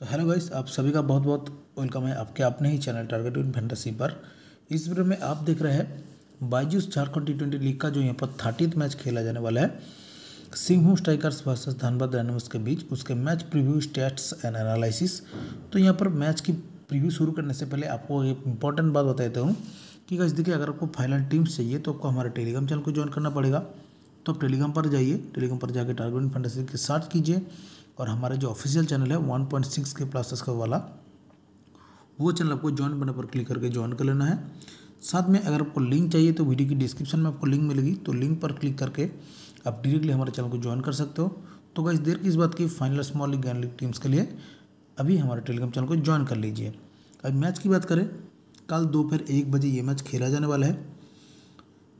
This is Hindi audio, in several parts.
तो हेलो गाइस आप सभी का बहुत बहुत वेलकम है आपके अपने ही चैनल टारगेट इन फैंटेसी पर इस वीडियो में आप देख रहे हैं Byju's Jharkhand T twenty league का जो यहाँ पर थर्टीथ मैच खेला जाने वाला है सिंहू स्ट्राइकर्स वर्सेस धनबाद रैनमस के बीच उसके match preview stats and analysis तो यहाँ पर मैच की प्रीव्यू शुरू करने से पहले आपको एक इंपॉर्टेंट बात बता देता हूँ कि गाइस देखिए अगर आपको फाइनल टीम्स चाहिए तो आपको हमारे टेलीग्राम चैनल को ज्वाइन करना पड़ेगा तो आप टेलीग्राम पर जाइए टेलीग्राम पर जाकर टारगेट एंड के सर्च कीजिए और हमारे जो ऑफिशियल चैनल है one point six K plus का वाला वो चैनल आपको ज्वाइन बने पर क्लिक करके ज्वाइन कर लेना है साथ में अगर आपको लिंक चाहिए तो वीडियो की डिस्क्रिप्शन में आपको लिंक मिलेगी तो लिंक पर क्लिक करके आप डायरेक्टली हमारे चैनल को ज्वाइन कर सकते हो तो कई देर की इस बात की final small league grand league teams के लिए अभी हमारे टेलीग्राम चैनल को ज्वाइन कर लीजिए अब मैच की बात करें कल दोपहर एक बजे ये मैच खेला जाने वाला है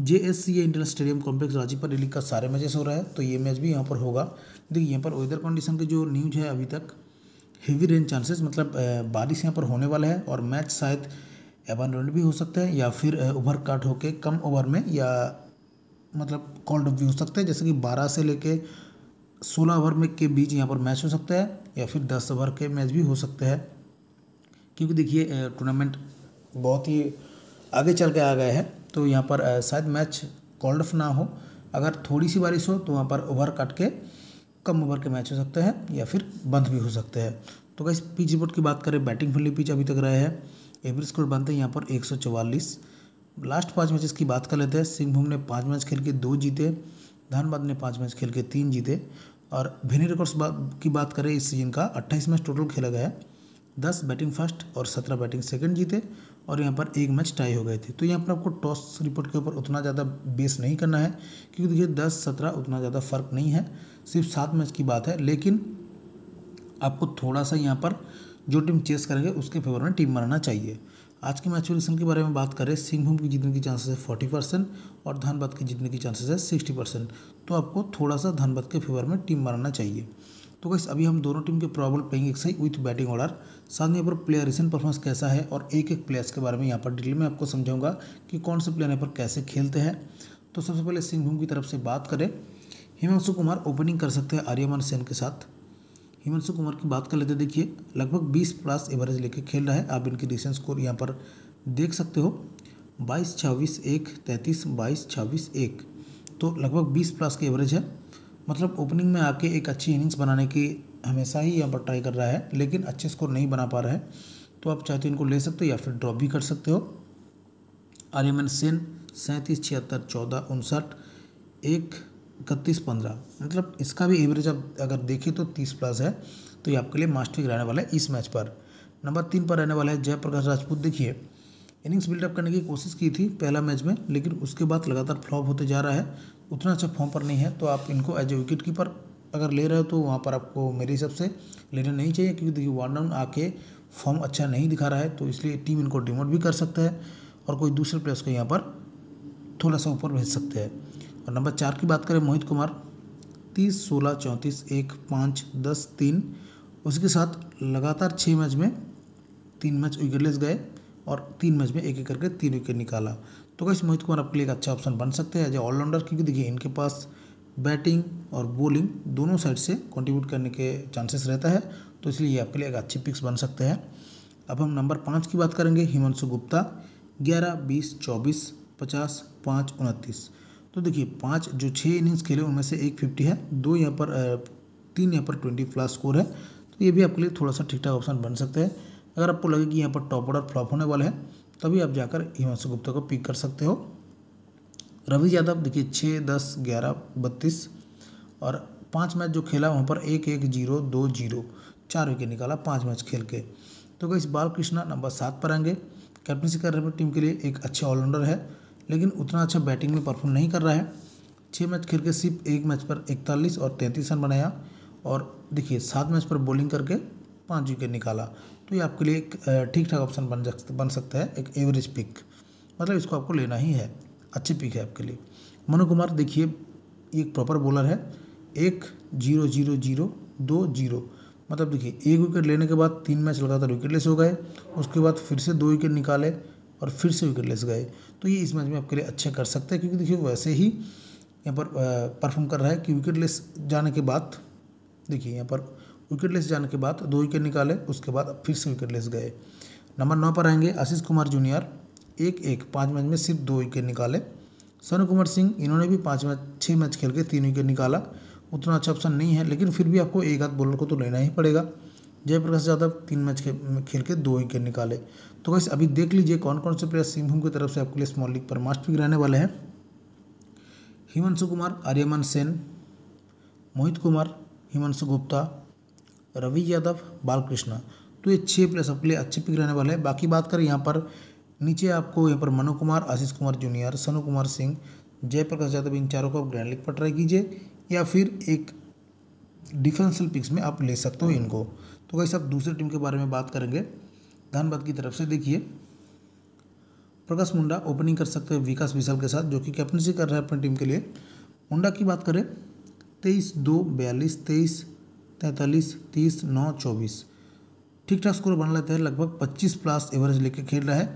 J S C Indian stadium complex Rajiv पर का सारे मैचेस हो रहा है तो ये मैच भी यहाँ पर होगा देखिए यहाँ पर वेदर कंडीशन की जो न्यूज है अभी तक हेवी रेन चांसेस मतलब बारिश यहाँ पर होने वाला है और मैच शायद रन भी हो सकता है या फिर ओवर काट होके कम ओवर में या मतलब कॉल्ड भी हो सकता है जैसे कि बारह से लेके सोलह ओवर में के बीच यहाँ पर मैच हो सकता है या फिर दस ओवर के मैच भी हो सकते हैं क्योंकि देखिए टूर्नामेंट बहुत ही आगे चल के आ गए हैं तो यहाँ पर शायद मैच कॉल्ड ऑफ ना हो अगर थोड़ी सी बारिश हो तो वहाँ पर ओवर कट के कम ओवर के मैच हो सकते हैं या फिर बंद भी हो सकते हैं तो कैसे पिच रिपोर्ट की बात करें बैटिंग फील्ड पिच अभी तक रहे हैं एवरेज स्कोर बनते हैं यहाँ पर एक लास्ट पाँच मैचेस की बात कर लेते हैं सिंहभूम ने पाँच मैच खेल के दो जीते धनबाद ने पाँच मैच खेल के तीन जीते और भिनी रिकॉर्ड्स की बात करें इस सीजन का अट्ठाईस मैच टोटल खेला गया है दस बैटिंग फर्स्ट और सत्रह बैटिंग सेकेंड जीते और यहाँ पर एक मैच टाई हो गए थे तो यहाँ पर आपको टॉस रिपोर्ट के ऊपर उतना ज़्यादा बेस नहीं करना है क्योंकि देखिए दस सत्रह उतना ज़्यादा फ़र्क नहीं है सिर्फ सात मैच की बात है लेकिन आपको थोड़ा सा यहाँ पर जो टीम चेस करेंगे उसके फेवर में टीम बनाना चाहिए आज के मैच पोजिशन के बारे में बात करें सिंहभूम की जीतने की चांसेस है फोर्टी परसेंट और धनबाद की जीतने की चांसेस है सिक्सटी परसेंट तो आपको थोड़ा सा धनबाद के फेवर में टीम बनाना चाहिए तो कैसे अभी हम दोनों टीम के प्रॉब्लम पेंगे एक सही विथ बैटिंग ऑर्डर साथ में यहाँ पर प्लेयर रिसेंट परफॉर्मेंस कैसा है और एक एक प्लेयर्स के बारे में यहाँ पर डिटेल में आपको समझाऊंगा कि कौन से प्लेयर यहाँ पर कैसे खेलते हैं तो सबसे पहले सिंहभूम की तरफ से बात करें हिमांशु कुमार ओपनिंग कर सकते हैं आर्यमान सेन के साथ हिमांशु कुमार की बात कर लेते देखिए लगभग बीस प्लस एवरेज लेके खेल रहा है आप इनकी रिसेंट स्कोर यहाँ पर देख सकते हो बाईस छब्बीस एक तैंतीस बाईस छब्बीस एक तो लगभग बीस प्लस के एवरेज है मतलब ओपनिंग में आके एक अच्छी इनिंग्स बनाने की हमेशा ही यहाँ पर ट्राई कर रहा है लेकिन अच्छे स्कोर नहीं बना पा रहा है तो आप चाहते हो इनको ले सकते हो या फिर ड्रॉप भी कर सकते हो आर्यमन सेन सैंतीस छिहत्तर चौदह उनसठ एक इकतीस पंद्रह मतलब इसका भी एवरेज आप अगर देखें तो तीस प्लस है तो ये आपके लिए मास्टर रहने वाला है इस मैच पर नंबर तीन पर रहने वाला है जयप्रकाश राजपूत देखिए इनिंग्स बिल्डअप करने की कोशिश की थी पहला मैच में लेकिन उसके बाद लगातार फ्लॉप होते जा रहा है उतना अच्छा फॉर्म पर नहीं है तो आप इनको एज ए विकेट कीपर अगर ले रहे हो तो वहाँ पर आपको मेरे हिसाब से लेना नहीं चाहिए क्योंकि देखिए वन डाउन आके फॉर्म अच्छा नहीं दिखा रहा है तो इसलिए टीम इनको डिमोट भी कर सकता है और कोई दूसरे प्लेयर्स को यहाँ पर थोड़ा सा ऊपर भेज सकते हैं और नंबर चार की बात करें मोहित कुमार तीस सोलह चौंतीस एक पाँच दस तीन उसके साथ लगातार छः मैच में तीन मैच विकेट गए और तीन मैच में एक एक करके तीन विकेट निकाला तो कैसे मोहित कुमार आपके लिए एक अच्छा ऑप्शन बन सकते हैं एज ए ऑलराउंडर क्योंकि देखिए इनके पास बैटिंग और बॉलिंग दोनों साइड से कंट्रीब्यूट करने के चांसेस रहता है तो इसलिए आपके लिए एक अच्छी पिक्स बन सकते हैं अब हम नंबर पाँच की बात करेंगे हिमांशु गुप्ता ग्यारह बीस चौबीस पचास पाँच उनतीस तो देखिए पाँच जो छः इनिंग्स खेले उनमें से एक फिफ्टी है दो यहाँ पर तीन यहाँ पर ट्वेंटी प्लस स्कोर है तो ये भी आपके लिए थोड़ा सा ठीक ठाक ऑप्शन बन सकते हैं अगर आपको लगे कि यहाँ पर टॉप ऑर्डर फ्लॉप होने वाले हैं तभी आप जाकर हिमांशु गुप्ता को पिक कर सकते हो रवि यादव देखिए छः दस ग्यारह बत्तीस और पांच मैच जो खेला वहाँ पर एक एक जीरो दो जीरो चार विकेट निकाला पांच मैच खेल के तो गई बालकृष्णा नंबर सात पर आएंगे कैप्टनसी कर रहे टीम के लिए एक अच्छे ऑलराउंडर है लेकिन उतना अच्छा बैटिंग में परफॉर्म नहीं कर रहा है छः मैच खेल के सिर्फ एक मैच पर इकतालीस और तैंतीस रन बनाया और देखिए सात मैच पर बॉलिंग करके पाँच विकेट निकाला तो ये आपके लिए एक ठीक ठाक ऑप्शन बन बन सकता है एक एवरेज पिक मतलब इसको आपको लेना ही है अच्छी पिक है आपके लिए मनु कुमार देखिए एक प्रॉपर बॉलर है एक जीरो जीरो जीरो दो जीरो मतलब देखिए एक विकेट लेने के बाद तीन मैच लगातार विकेटलेस हो गए उसके बाद फिर से दो विकेट निकाले और फिर से विकेटलेस गए तो ये इस मैच में आपके लिए अच्छे कर सकते हैं क्योंकि देखिए वैसे ही यहाँ पर परफॉर्म कर रहा है कि विकेटलेस जाने के बाद देखिए यहाँ पर विकेट लेस जाने के बाद दो विकेट निकाले उसके बाद फिर से विकेट लेस गए नंबर नौ पर आएंगे आशीष कुमार जूनियर एक एक पाँच मैच में सिर्फ दो विकेट निकाले सोनू कुमार सिंह इन्होंने भी पाँच मैच छः मैच खेल के तीन विकेट निकाला उतना अच्छा ऑप्शन नहीं है लेकिन फिर भी आपको एक आध बॉलर को तो लेना ही पड़ेगा जयप्रकाश यादव तीन मैच खेल के दो विकेट निकाले तो वैसे अभी देख लीजिए कौन कौन से प्लेयर सिंहभूम की तरफ से आपके लिए स्मॉल लीग पर मास्ट पिक रहने वाले हैं हिमांशु कुमार आर्यमन सेन मोहित कुमार हिमांशु गुप्ता रवि यादव बालकृष्ण तो ये छः प्लेयर सबके लिए अच्छे पिक रहने वाले हैं बाकी बात करें यहाँ पर नीचे आपको यहाँ पर मनु कुमार आशीष कुमार जूनियर सनु कुमार सिंह जयप्रकाश यादव इन चारों को आप ग्रैंड लिग पर ट्राई कीजिए या फिर एक डिफेंसल पिक्स में आप ले सकते हो इनको तो वैसे आप दूसरे टीम के बारे में बात करेंगे धनबाद की तरफ से देखिए प्रकाश मुंडा ओपनिंग कर सकते हैं विकास विशाल के साथ जो कि कैप्टनसी कर रहे हैं अपनी टीम के लिए मुंडा की बात करें तेईस दो बयालीस तेईस तैंतालीस तीस नौ चौबीस ठीक ठाक स्कोर बना लेते हैं लगभग पच्चीस प्लस एवरेज लेके खेल रहा है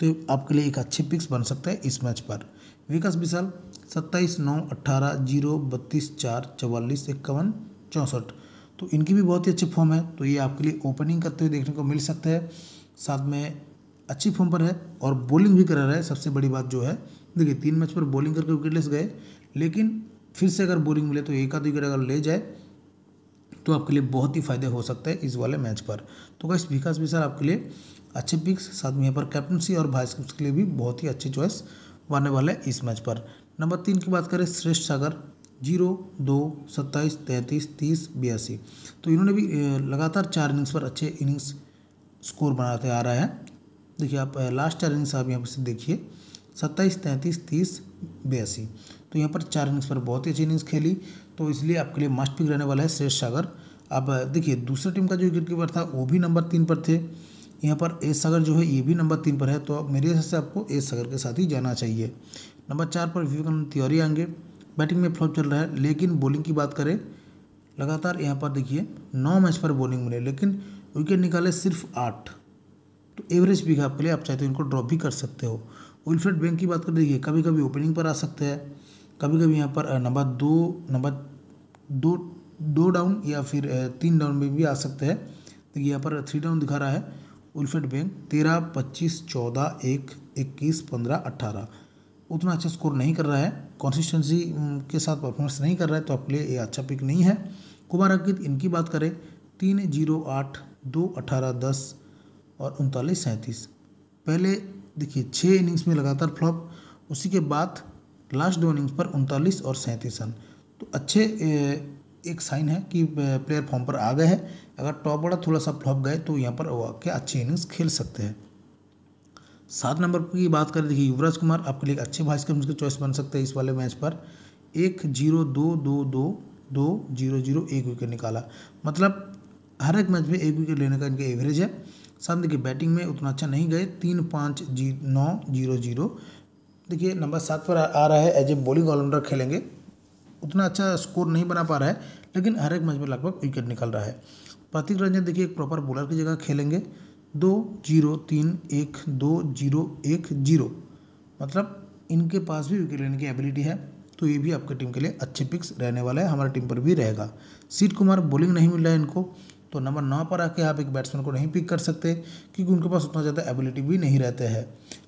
तो आपके लिए एक अच्छे पिक्स बन सकता है इस मैच पर विकास विशाल सत्ताईस नौ अट्ठारह जीरो बत्तीस चार चवालीस इक्यावन चौंसठ तो इनकी भी बहुत ही अच्छी फॉर्म है तो ये आपके लिए ओपनिंग करते हुए देखने को मिल सकता है साथ में अच्छी फॉर्म पर है और बॉलिंग भी करा रहा है सबसे बड़ी बात जो है देखिए तीन मैच पर बॉलिंग करके विकेटलेस गए लेकिन फिर से अगर बॉलिंग मिले तो एक आध विकेट अगर ले जाए तो आपके लिए बहुत ही फायदे हो सकते हैं इस वाले मैच पर तो गाइस विकास भी सर आपके लिए अच्छे पिक्स साथ में यहाँ पर कैप्टनसी और वाइस के लिए भी बहुत ही अच्छी चॉइस बनने वाला है इस मैच पर नंबर तीन की बात करें श्रेष्ठ सागर जीरो दो सत्ताईस तैंतीस तीस बयासी तो इन्होंने भी लगातार चार इनिंग्स पर अच्छे इनिंग्स स्कोर बनाते आ रहा है देखिए आप लास्ट चार इनिंग्स आप यहाँ पर देखिए सत्ताईस तैंतीस तीस बयासी तो यहाँ पर चार इनिंग्स पर बहुत ही अच्छी इनिंग्स खेली तो इसलिए आपके लिए मस्ट पिक रहने वाला है श्रेष्ठ सागर अब देखिए दूसरे टीम का जो विकेट कीपर था वो भी नंबर तीन पर थे यहाँ पर ए सागर जो है ये भी नंबर तीन पर है तो मेरे हिसाब से आपको ए सागर के साथ ही जाना चाहिए नंबर चार पर विवेकानंद तिवारी आएंगे बैटिंग में फ्लॉप चल रहा है लेकिन बॉलिंग की बात करें लगातार यहाँ पर देखिए नौ मैच पर बॉलिंग मिले लेकिन विकेट निकाले सिर्फ आठ तो एवरेज पिक आपके लिए आप चाहते हो तो इनको ड्रॉप भी कर सकते हो विलफ्रेड बैंक की बात कर देखिए कभी कभी ओपनिंग पर आ सकते हैं कभी कभी यहाँ पर नंबर दो नंबर दो दो डाउन या फिर तीन डाउन में भी आ सकते हैं तो यहाँ पर थ्री डाउन दिखा रहा है उल्फेट बैंक तेरह पच्चीस चौदह एक इक्कीस पंद्रह अट्ठारह उतना अच्छा स्कोर नहीं कर रहा है कंसिस्टेंसी के साथ परफॉर्मेंस नहीं कर रहा है तो आपके लिए ये अच्छा पिक नहीं है कुमार अंकित इनकी बात करें तीन जीरो आठ दो अठारह दस और उनतालीस सैंतीस पहले देखिए छः इनिंग्स में लगातार फ्लॉप उसी के बाद लास्ट दो इनिंग्स पर उनतालीस और सैंतीस रन तो अच्छे एक साइन है कि प्लेयर फॉर्म पर आ गए हैं अगर टॉप ऑर्डर थोड़ा सा फ्लॉप गए तो यहाँ पर क्या अच्छे इनिंग्स खेल सकते हैं सात नंबर की बात करें देखिए युवराज कुमार आपके लिए अच्छे वाइस कैप्टन के चॉइस बन सकते हैं इस वाले मैच पर एक जीरो दो दो दो दो जीरो जीरो एक विकेट निकाला मतलब हर एक मैच में एक विकेट लेने का इनका एवरेज है साथ देखिए बैटिंग में उतना अच्छा नहीं गए तीन पाँच जी नौ जीरो जीरो देखिए नंबर सात पर आ रहा है एज ए बॉलिंग ऑलराउंडर खेलेंगे उतना अच्छा स्कोर नहीं बना पा रहा है लेकिन हर एक मैच में लगभग विकेट निकल रहा है प्रतीक रंजन देखिए एक प्रॉपर बॉलर की जगह खेलेंगे दो जीरो तीन एक दो जीरो एक जीरो मतलब इनके पास भी विकेट लेने की एबिलिटी है तो ये भी आपके टीम के लिए अच्छे पिक्स रहने वाला है हमारे टीम पर भी रहेगा सीट कुमार बॉलिंग नहीं मिल रहा है इनको तो नंबर नौ पर आके आप एक बैट्समैन को नहीं पिक कर सकते क्योंकि उनके पास उतना ज़्यादा एबिलिटी भी नहीं रहता है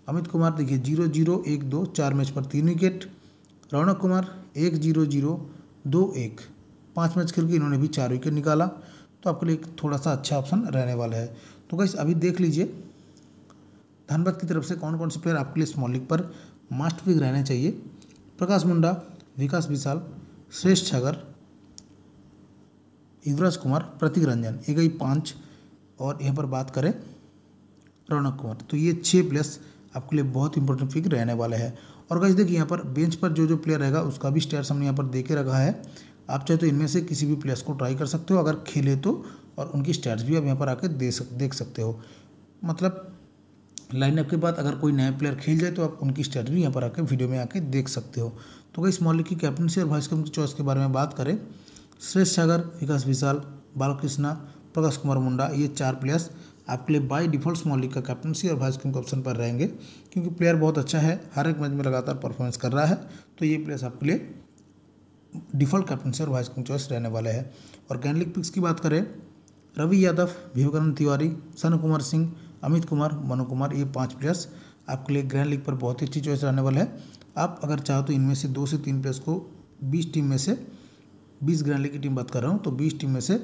अमित कुमार देखिए जीरो जीरो एक दो चार मैच पर तीन विकेट रौनक कुमार एक जीरो जीरो दो एक पाँच मैच खेल के इन्होंने भी चार विकेट निकाला तो आपके लिए एक थोड़ा सा अच्छा ऑप्शन रहने वाला है तो कैसे अभी देख लीजिए धनबाद की तरफ से कौन कौन से प्लेयर आपके लिए स्मॉल लीग पर मास्ट पिक रहने चाहिए प्रकाश मुंडा विकास विशाल श्रेष्ठ छगर युवराज कुमार प्रतीक रंजन ये गई पाँच और यहाँ पर बात करें रौनक कुमार तो ये छः प्लेयर्स आपके लिए बहुत इंपॉर्टेंट पिक रहने वाले हैं और गई देखिए यहाँ पर बेंच पर जो जो प्लेयर रहेगा उसका भी स्टेयर हमने यहाँ पर दे के रखा है आप चाहे तो इनमें से किसी भी प्लेयर्स को ट्राई कर सकते हो अगर खेले तो और उनकी स्टैट्स भी आप यहाँ पर आके दे सक देख सकते हो मतलब लाइनअप के बाद अगर कोई नया प्लेयर खेल जाए तो आप उनकी स्टैट्स भी यहाँ पर आके वीडियो में आके देख सकते हो तो गई इस लीग की कैप्टनसी और वाइस कैप्टन की चॉइस के बारे में बात करें श्रेष सागर विकास विशाल बालकृष्णा प्रकाश कुमार मुंडा ये चार प्लेयर्स आपके लिए बाय डिफॉल्ट स्मॉल लीग का कैप्टनसी और वाइस किंग के ऑप्शन पर रहेंगे क्योंकि प्लेयर बहुत अच्छा है हर एक मैच में लगातार परफॉर्मेंस कर रहा है तो ये प्लेयर्स आपके लिए डिफॉल्ट कैप्टनसी और वाइस किंग चॉइस रहने वाले हैं और लीग पिक्स की बात करें रवि यादव विवेकानंद तिवारी सनु कुमार सिंह अमित कुमार मनु कुमार ये पाँच प्लेयर्स आपके लिए ग्रैंड लीग पर बहुत ही अच्छी चॉइस रहने वाले हैं आप अगर चाहो तो इनमें से दो से तीन प्लेयर्स को बीस टीम में से बीस ग्रैंडली लीग की टीम बात कर रहा हूँ तो बीस टीम में से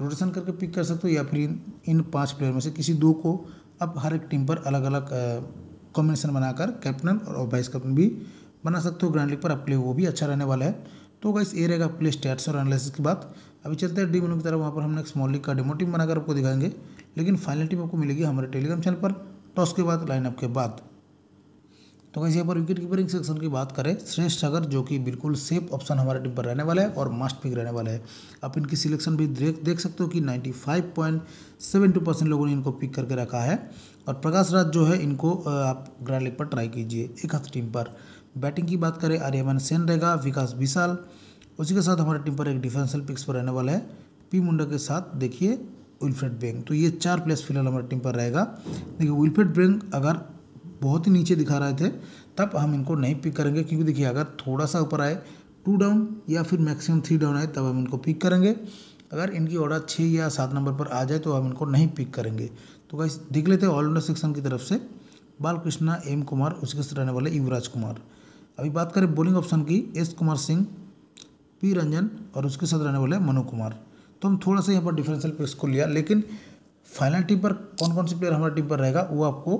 रोटेशन करके पिक कर सकते हो या फिर इन, इन पाँच प्लेयर में से किसी दो को आप हर एक टीम पर अलग अलग कॉम्बिनेशन बनाकर कैप्टन और वाइस कैप्टन भी बना सकते हो ग्रैंड लीग पर आप वो भी अच्छा रहने वाला है तो गाइस ये रहेगा प्ले स्टैट्स और एनालिसिस की बात अभी चलते हैं डी की तरफ वहाँ पर हमने एक स्मॉल लीग का डेमो टीम बनाकर आपको दिखाएंगे लेकिन फाइनल टीम आपको मिलेगी हमारे टेलीग्राम चैनल पर टॉस तो के बाद लाइनअप के बाद तो कैसे यहाँ पर विकेट कीपरिंग सेक्शन की बात करें श्रेष्ठ सागर जो कि बिल्कुल सेफ ऑप्शन हमारे टीम पर रहने वाला है और मस्ट पिक रहने वाला है आप इनकी सिलेक्शन भी देख देख सकते हो कि 95.72 परसेंट लोगों ने इनको पिक करके रखा है और प्रकाश राज जो है इनको आप ग्रैंड लेग पर ट्राई कीजिए एक हथ टीम पर बैटिंग की बात करें आर्यमन सेन रहेगा विकास विशाल उसी के साथ हमारे टीम पर एक डिफेंसल पिक्स पर रहने वाला है पी मुंडा के साथ देखिए विल्फ्रेड बैंक तो ये चार प्लेयर्स फिलहाल हमारे टीम पर रहेगा देखिए विल्फ्रेड बैंक अगर बहुत ही नीचे दिखा रहे थे तब हम इनको नहीं पिक करेंगे क्योंकि देखिए अगर थोड़ा सा ऊपर आए टू डाउन या फिर मैक्सिमम थ्री डाउन आए तब हम इनको पिक करेंगे अगर इनकी ऑर्डर छः या सात नंबर पर आ जाए तो हम इनको नहीं पिक करेंगे तो गाइस देख लेते हैं ऑलराउंडर सेक्शन की तरफ से बालकृष्णा एम कुमार उसके साथ रहने वाले युवराज कुमार अभी बात करें बॉलिंग ऑप्शन की एस कुमार सिंह पी रंजन और उसके साथ रहने वाले मनु कुमार तो हम थोड़ा सा यहाँ पर डिफरेंशियल प्रेस को लिया लेकिन फाइनल टीम पर कौन कौन से प्लेयर हमारे टीम पर रहेगा वो आपको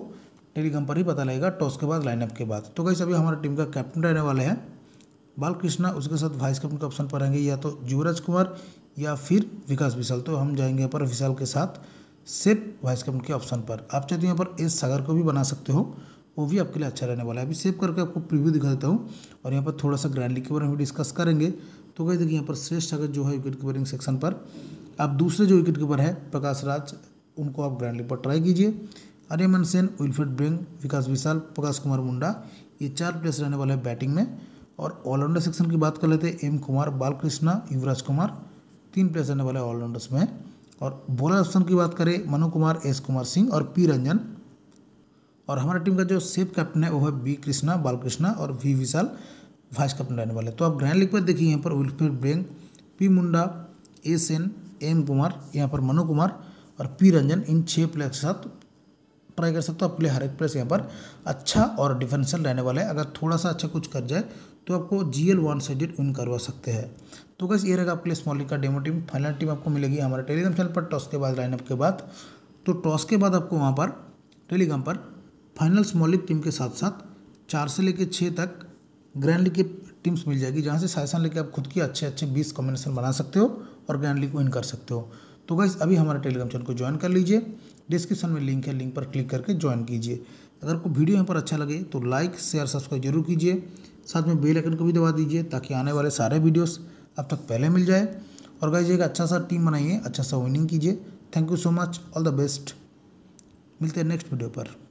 टेलीग्राम पर ही पता लगेगा टॉस के बाद लाइनअप के बाद तो कहीं सभी हमारी टीम का कैप्टन रहने वाले हैं बालकृष्णा उसके साथ वाइस कैप्टन का ऑप्शन पर रहेंगे या तो युवराज कुमार या फिर विकास विशाल तो हम जाएंगे पर विशाल के साथ सिर्फ वाइस कैप्टन के ऑप्शन पर आप चाहते हो तो यहाँ पर एस सागर को भी बना सकते हो वो भी आपके लिए अच्छा रहने वाला है अभी सेव करके आपको प्रीव्यू दिखा देता हूँ और यहाँ पर थोड़ा सा ग्रैंड लीग के बारे में डिस्कस करेंगे तो कहीं देखिए यहाँ पर श्रेष्ठ अगर जो है विकेट कीपरिंग सेक्शन पर आप दूसरे जो विकेट कीपर है प्रकाश राज उनको आप लीग पर ट्राई कीजिए आर्यमन सेन विलफ्रेड ब्रिंग विकास विशाल प्रकाश कुमार मुंडा ये चार प्लेयर्स रहने वाले हैं बैटिंग में और ऑलराउंडर सेक्शन की बात कर लेते हैं एम कुमार बालकृष्णा युवराज कुमार तीन प्लेयर्स रहने वाले ऑलराउंडर्स में और बॉलर ऑप्शन की बात करें मनु कुमार एस कुमार सिंह और पी रंजन और हमारी टीम का जो सेफ कैप्टन है वो है बी कृष्णा बालकृष्णा और वी विशाल वाइस कैप्टन रहने वाले तो आप ग्रैंड लीग पर देखिए यहाँ पर Wilfred Breng P Munda A Sen M Kumar यहाँ पर मनु कुमार और पी रंजन इन छः प्लेयर के साथ ट्राई कर सकते हो आपके लिए हर एक प्लेस यहाँ पर अच्छा और डिफेंसल रहने वाला है अगर थोड़ा सा अच्छा कुछ कर जाए तो आपको G L one sided win करवा सकते हैं तो कैसे ये रहेगा आपके लिए स्मॉल का डेमो टीम फाइनल टीम आपको मिलेगी हमारे टेलीग्राम चैनल पर टॉस के बाद लाइनअप के बाद तो टॉस के बाद आपको वहाँ पर टेलीग्राम पर फाइनल स्मॉल लीग टीम के साथ साथ चार से लेकर छः तक ग्रैंड लीग की टीम्स मिल जाएगी जहाँ से सजेशन लेके आप खुद की अच्छे अच्छे बीस कॉम्बिनेशन बना सकते हो और ग्रैंड लीग विन कर सकते हो तो गाइस अभी हमारे टेलीग्राम चैनल को ज्वाइन कर लीजिए डिस्क्रिप्शन में लिंक है लिंक पर क्लिक करके ज्वाइन कीजिए अगर कोई वीडियो यहाँ पर अच्छा लगे तो लाइक शेयर सब्सक्राइब जरूर कीजिए साथ में बेल आइकन को भी दबा दीजिए ताकि आने वाले सारे वीडियोस अब तक पहले मिल जाए और गाइज एक अच्छा सा टीम बनाइए अच्छा सा विनिंग कीजिए thank you so much all the best मिलते हैं नेक्स्ट वीडियो पर